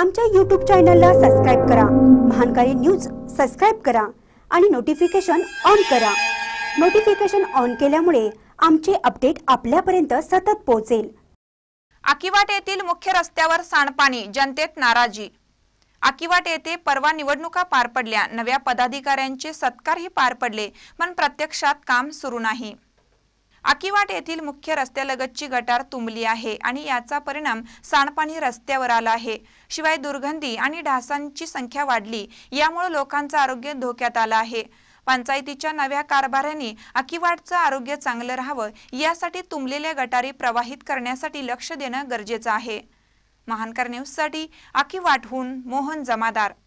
आमच्या यूट्यूब चॅनलला सबस्क्राईब करा महानकारी न्यूज सबस्क्राईब करा आणि नोटिफिकेशन ऑन करा नोटिफिकेशन ऑन केल्यामुळे आमचे अपडेट आपल्यापर्यंत सतत पोहोचेल आकिवाट येथील मुख्य रस्त्यावर सांडपाणी जनतेत नाराजी आकिवाट येथे परवा निवडणुका पार पडल्या नव्या पदाधिकाऱ्यांचे सत्कारही पार पडले पण प्रत्यक्षात काम सुरू नाही आकीवाट येथील मुख्य रस्त्यालगतची गटार तुंबली आहे आणि याचा परिणाम सांडपाणी रस्त्यावर आला आहे शिवाय दुर्गंधी आणि ढासांची संख्या वाढली यामुळे लोकांचं आरोग्य धोक्यात आलं आहे पंचायतीच्या नव्या कारभाराने अकिवाटचं आरोग्य चांगलं राहावं यासाठी तुंबलेल्या गटारी प्रवाहित करण्यासाठी लक्ष देणं गरजेचं आहे महानकर न्यूजसाठी अकिवाटहून मोहन जमादार